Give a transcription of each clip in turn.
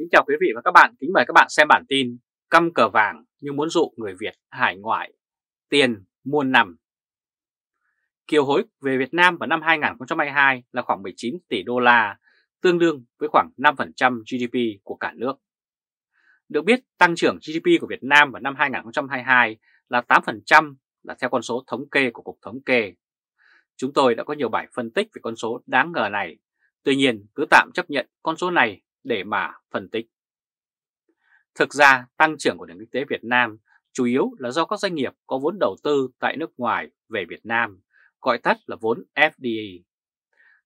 Kính chào quý vị và các bạn, kính mời các bạn xem bản tin Căm cờ vàng như muốn dụ người Việt hải ngoại, tiền muôn nằm Kiều hối về Việt Nam vào năm 2022 là khoảng 19 tỷ đô la, tương đương với khoảng 5% GDP của cả nước. Được biết, tăng trưởng GDP của Việt Nam vào năm 2022 là 8% là theo con số thống kê của Cục Thống kê. Chúng tôi đã có nhiều bài phân tích về con số đáng ngờ này. Tuy nhiên, cứ tạm chấp nhận con số này để mà phân tích. Thực ra, tăng trưởng của nền kinh tế Việt Nam chủ yếu là do các doanh nghiệp có vốn đầu tư tại nước ngoài về Việt Nam, gọi tắt là vốn FDI.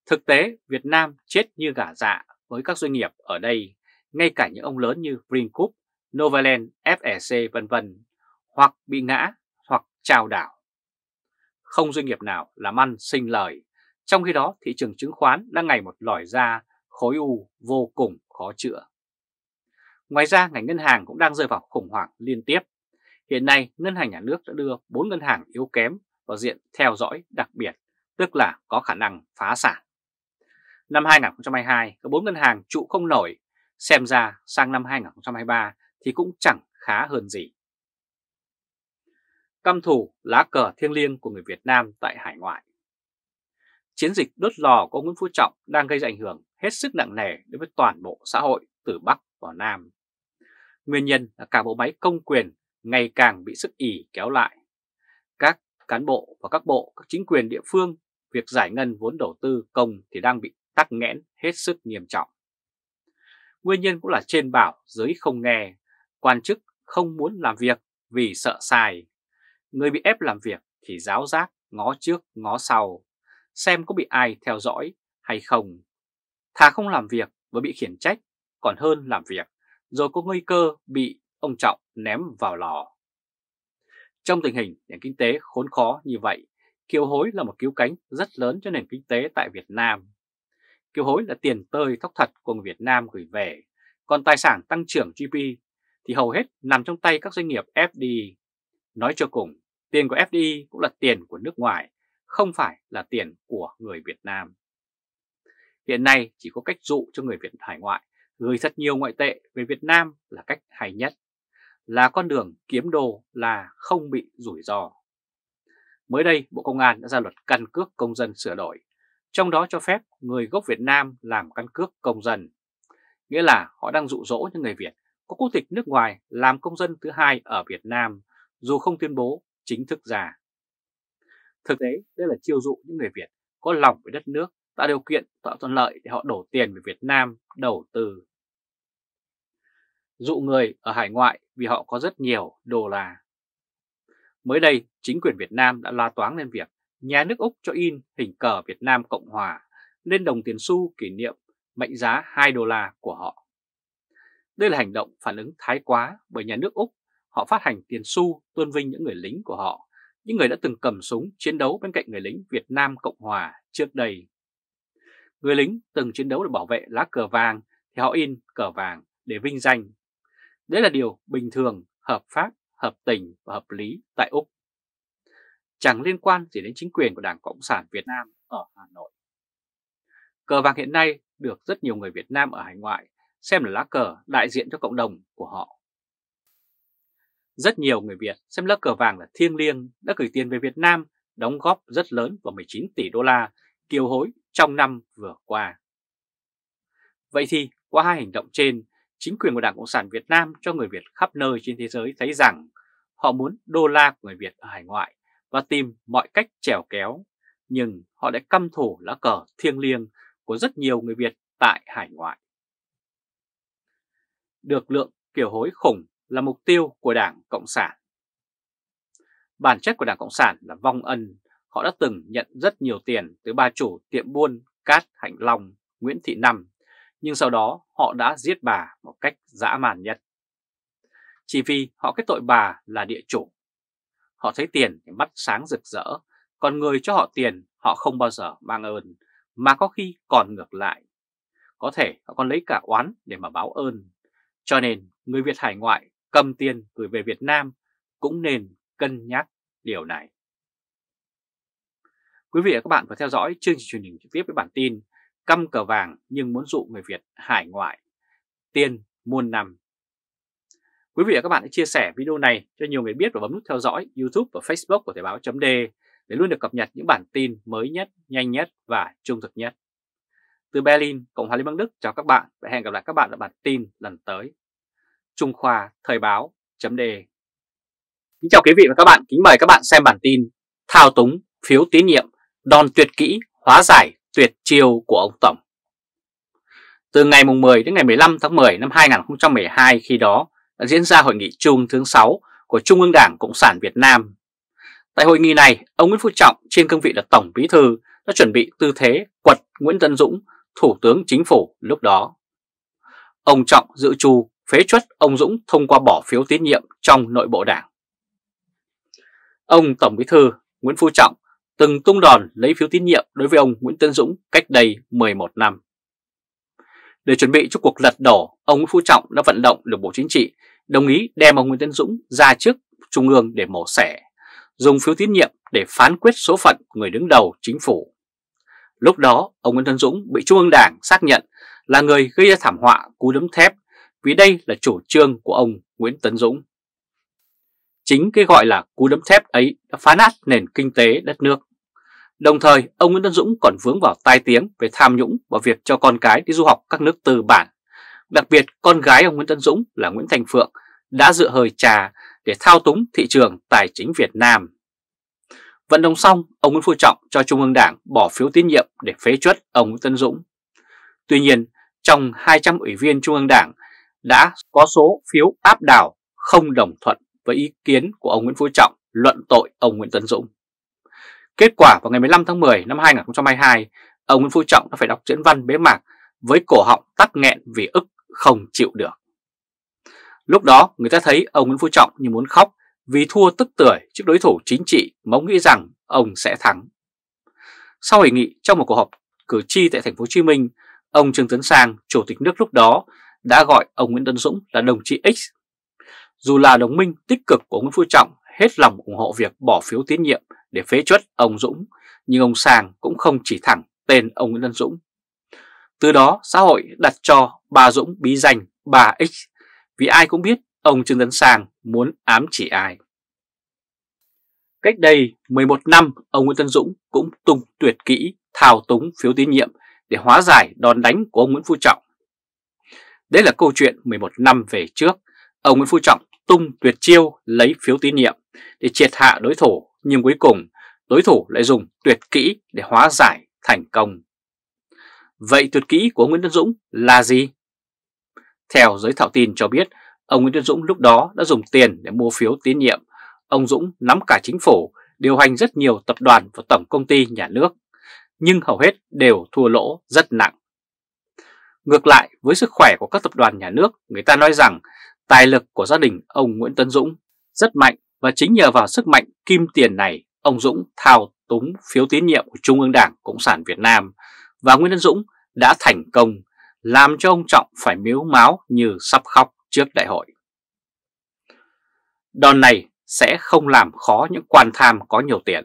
Thực tế, Việt Nam chết như gà dạ với các doanh nghiệp ở đây, ngay cả những ông lớn như Vingroup, Novaland, FEC vân vân, hoặc bị ngã hoặc trao đảo. Không doanh nghiệp nào làm ăn sinh lời, trong khi đó thị trường chứng khoán đang ngày một lòi ra khối u vô cùng khó chữa. Ngoài ra, ngành ngân hàng cũng đang rơi vào khủng hoảng liên tiếp. Hiện nay, ngân hàng nhà nước đã đưa 4 ngân hàng yếu kém vào diện theo dõi đặc biệt, tức là có khả năng phá sản. Năm 2022, có 4 ngân hàng trụ không nổi, xem ra sang năm 2023 thì cũng chẳng khá hơn gì. Căm thủ lá cờ thiêng liêng của người Việt Nam tại hải ngoại Chiến dịch đốt lò của ông Nguyễn Phú Trọng đang gây ra ảnh hưởng hết sức nặng nề đối với toàn bộ xã hội từ Bắc vào Nam. Nguyên nhân là cả bộ máy công quyền ngày càng bị sức ỉ kéo lại. Các cán bộ và các bộ, các chính quyền địa phương, việc giải ngân vốn đầu tư công thì đang bị tắc nghẽn hết sức nghiêm trọng. Nguyên nhân cũng là trên bảo giới không nghe, quan chức không muốn làm việc vì sợ sai. Người bị ép làm việc thì giáo giác ngó trước ngó sau, xem có bị ai theo dõi hay không Thà không làm việc và bị khiển trách còn hơn làm việc rồi có nguy cơ bị ông Trọng ném vào lò. Trong tình hình nền kinh tế khốn khó như vậy, kiều hối là một cứu cánh rất lớn cho nền kinh tế tại Việt Nam. Kiều hối là tiền tơi thóc thật của người Việt Nam gửi về, còn tài sản tăng trưởng GDP thì hầu hết nằm trong tay các doanh nghiệp FDI. Nói cho cùng, tiền của FDI cũng là tiền của nước ngoài, không phải là tiền của người Việt Nam. Hiện nay chỉ có cách dụ cho người Việt hải ngoại gửi thật nhiều ngoại tệ về Việt Nam là cách hay nhất, là con đường kiếm đồ là không bị rủi ro. Mới đây, Bộ Công an đã ra luật căn cước công dân sửa đổi, trong đó cho phép người gốc Việt Nam làm căn cước công dân. Nghĩa là họ đang dụ dỗ những người Việt có quốc tịch nước ngoài làm công dân thứ hai ở Việt Nam, dù không tuyên bố chính thức ra. Thực tế, đây là chiêu dụ những người Việt có lòng với đất nước tạo điều kiện, tạo thuận lợi để họ đổ tiền về Việt Nam đầu tư. Dụ người ở hải ngoại vì họ có rất nhiều đô la. Mới đây, chính quyền Việt Nam đã loa toáng lên việc nhà nước Úc cho in hình cờ Việt Nam Cộng Hòa lên đồng tiền xu kỷ niệm mệnh giá 2 đô la của họ. Đây là hành động phản ứng thái quá bởi nhà nước Úc họ phát hành tiền xu tôn vinh những người lính của họ, những người đã từng cầm súng chiến đấu bên cạnh người lính Việt Nam Cộng Hòa trước đây. Người lính từng chiến đấu để bảo vệ lá cờ vàng thì họ in cờ vàng để vinh danh. Đấy là điều bình thường, hợp pháp, hợp tình và hợp lý tại Úc. Chẳng liên quan gì đến chính quyền của Đảng Cộng sản Việt Nam ở Hà Nội. Cờ vàng hiện nay được rất nhiều người Việt Nam ở hải ngoại xem là lá cờ đại diện cho cộng đồng của họ. Rất nhiều người Việt xem lá cờ vàng là thiêng liêng đã gửi tiền về Việt Nam, đóng góp rất lớn vào 19 tỷ đô la kiều hối trong năm vừa qua. Vậy thì qua hai hành động trên, chính quyền của Đảng Cộng sản Việt Nam cho người Việt khắp nơi trên thế giới thấy rằng họ muốn đô la của người Việt ở hải ngoại và tìm mọi cách trèo kéo, nhưng họ đã căm thù lá cờ thiêng liêng của rất nhiều người Việt tại hải ngoại. Được lượng kiểu hối khủng là mục tiêu của Đảng Cộng sản. Bản chất của Đảng Cộng sản là vong ân, họ đã từng nhận rất nhiều tiền từ bà chủ tiệm buôn Cát Hạnh Long, Nguyễn Thị Năm, nhưng sau đó họ đã giết bà một cách dã man nhất. Chỉ vì họ kết tội bà là địa chủ. Họ thấy tiền thì mắt sáng rực rỡ, còn người cho họ tiền họ không bao giờ mang ơn, mà có khi còn ngược lại. Có thể họ còn lấy cả oán để mà báo ơn. Cho nên người Việt hải ngoại cầm tiền gửi về Việt Nam cũng nên cân nhắc điều này. Quý vị và các bạn vừa theo dõi chương trình truyền hình trực tiếp với bản tin Căm cờ vàng nhưng muốn dụ người Việt hải ngoại Tiên muôn năm Quý vị và các bạn hãy chia sẻ video này cho nhiều người biết và bấm nút theo dõi YouTube và Facebook của Thời báo chấm để luôn được cập nhật những bản tin mới nhất, nhanh nhất và trung thực nhất. Từ Berlin, Cộng hòa Liên bang Đức chào các bạn và hẹn gặp lại các bạn ở bản tin lần tới. Trung Khoa Thời báo chấm Kính chào quý vị và các bạn, kính mời các bạn xem bản tin Thao túng phiếu tín nhiệm đòn tuyệt kỹ hóa giải tuyệt chiêu của ông Tổng. Từ ngày 10 đến ngày 15 tháng 10 năm 2012 khi đó đã diễn ra hội nghị chung thứ 6 của Trung ương Đảng Cộng sản Việt Nam. Tại hội nghị này, ông Nguyễn Phú Trọng trên cương vị là Tổng Bí Thư đã chuẩn bị tư thế quật Nguyễn Tân Dũng, Thủ tướng Chính phủ lúc đó. Ông Trọng dự trù phế chuất ông Dũng thông qua bỏ phiếu tín nhiệm trong nội bộ đảng. Ông Tổng Bí Thư Nguyễn Phú Trọng từng tung đòn lấy phiếu tín nhiệm đối với ông Nguyễn Tân Dũng cách đây 11 năm. Để chuẩn bị cho cuộc lật đổ, ông Nguyễn Phú Trọng đã vận động được Bộ Chính trị đồng ý đem ông Nguyễn Tân Dũng ra trước Trung ương để mổ xẻ, dùng phiếu tín nhiệm để phán quyết số phận người đứng đầu chính phủ. Lúc đó, ông Nguyễn Tân Dũng bị Trung ương Đảng xác nhận là người gây ra thảm họa cú đấm thép vì đây là chủ trương của ông Nguyễn Tấn Dũng. Chính cái gọi là cú đấm thép ấy đã phá nát nền kinh tế đất nước. Đồng thời, ông Nguyễn Tân Dũng còn vướng vào tai tiếng về tham nhũng và việc cho con cái đi du học các nước tư bản. Đặc biệt, con gái ông Nguyễn Tân Dũng là Nguyễn Thành Phượng đã dựa hơi trà để thao túng thị trường tài chính Việt Nam. Vận động xong, ông Nguyễn Phú Trọng cho Trung ương Đảng bỏ phiếu tín nhiệm để phế chuất ông Nguyễn Tân Dũng. Tuy nhiên, trong 200 ủy viên Trung ương Đảng đã có số phiếu áp đảo không đồng thuận với ý kiến của ông Nguyễn Phú Trọng luận tội ông Nguyễn Tấn Dũng. Kết quả vào ngày 15 tháng 10 năm 2022, ông Nguyễn Phú Trọng đã phải đọc diễn văn bế mạc với cổ họng tắc nghẹn vì ức không chịu được. Lúc đó người ta thấy ông Nguyễn Phú Trọng như muốn khóc vì thua tức tưởi trước đối thủ chính trị mà ông nghĩ rằng ông sẽ thắng. Sau hội nghị trong một cuộc họp cử tri tại thành phố Hồ Chí Minh, ông Trương Tấn Sang, chủ tịch nước lúc đó đã gọi ông Nguyễn Tấn Dũng là đồng chí X dù là đồng minh tích cực của Nguyễn Phú Trọng hết lòng ủng hộ việc bỏ phiếu tín nhiệm để phế chuất ông Dũng, nhưng ông Sàng cũng không chỉ thẳng tên ông Nguyễn Văn Dũng. Từ đó xã hội đặt cho bà Dũng bí danh bà X, vì ai cũng biết ông Trương Tấn Sàng muốn ám chỉ ai. Cách đây 11 năm, ông Nguyễn Tân Dũng cũng tung tuyệt kỹ thao túng phiếu tín nhiệm để hóa giải đòn đánh của ông Nguyễn Phú Trọng. Đây là câu chuyện 11 năm về trước, ông Nguyễn Phú Trọng tung tuyệt chiêu lấy phiếu tín nhiệm để triệt hạ đối thủ nhưng cuối cùng đối thủ lại dùng tuyệt kỹ để hóa giải thành công. Vậy tuyệt kỹ của Nguyễn Tân Dũng là gì? Theo giới thạo tin cho biết, ông Nguyễn Tân Dũng lúc đó đã dùng tiền để mua phiếu tín nhiệm. Ông Dũng nắm cả chính phủ, điều hành rất nhiều tập đoàn và tổng công ty nhà nước, nhưng hầu hết đều thua lỗ rất nặng. Ngược lại, với sức khỏe của các tập đoàn nhà nước, người ta nói rằng Tài lực của gia đình ông Nguyễn Tấn Dũng rất mạnh và chính nhờ vào sức mạnh kim tiền này, ông Dũng thao túng phiếu tín nhiệm của Trung ương Đảng Cộng sản Việt Nam và Nguyễn Tấn Dũng đã thành công làm cho ông Trọng phải miếu máu như sắp khóc trước đại hội. Đòn này sẽ không làm khó những quan tham có nhiều tiền.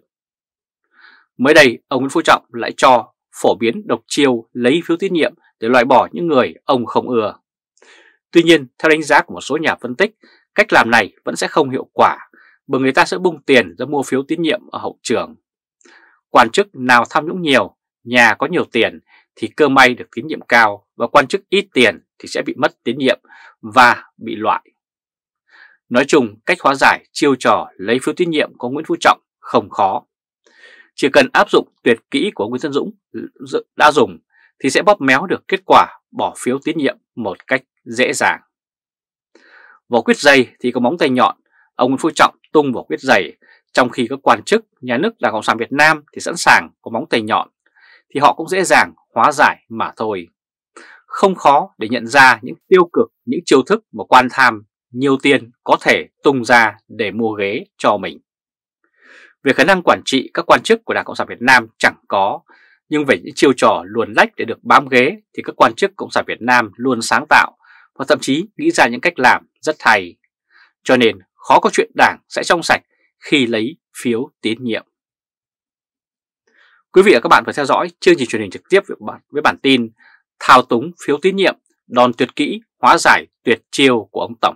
Mới đây, ông Nguyễn Phú Trọng lại cho phổ biến độc chiêu lấy phiếu tín nhiệm để loại bỏ những người ông không ưa. Tuy nhiên, theo đánh giá của một số nhà phân tích, cách làm này vẫn sẽ không hiệu quả bởi người ta sẽ bung tiền ra mua phiếu tín nhiệm ở hậu trường. Quan chức nào tham nhũng nhiều, nhà có nhiều tiền thì cơ may được tín nhiệm cao và quan chức ít tiền thì sẽ bị mất tín nhiệm và bị loại. Nói chung, cách hóa giải chiêu trò lấy phiếu tín nhiệm của Nguyễn Phú Trọng không khó. Chỉ cần áp dụng tuyệt kỹ của Nguyễn Tân Dũng đã dùng thì sẽ bóp méo được kết quả bỏ phiếu tín nhiệm một cách dễ dàng. Vỏ quyết dày thì có móng tay nhọn, ông Nguyễn Phú Trọng tung vỏ quyết dày, trong khi các quan chức nhà nước Đảng Cộng sản Việt Nam thì sẵn sàng có móng tay nhọn, thì họ cũng dễ dàng hóa giải mà thôi. Không khó để nhận ra những tiêu cực, những chiêu thức mà quan tham nhiều tiền có thể tung ra để mua ghế cho mình. Về khả năng quản trị các quan chức của Đảng Cộng sản Việt Nam chẳng có, nhưng về những chiêu trò luồn lách để được bám ghế thì các quan chức Cộng sản Việt Nam luôn sáng tạo và thậm chí nghĩ ra những cách làm rất hay. Cho nên khó có chuyện đảng sẽ trong sạch khi lấy phiếu tín nhiệm. Quý vị và các bạn vừa theo dõi chương trình truyền hình trực tiếp với bản, tin Thao túng phiếu tín nhiệm, đòn tuyệt kỹ, hóa giải tuyệt chiêu của ông Tổng.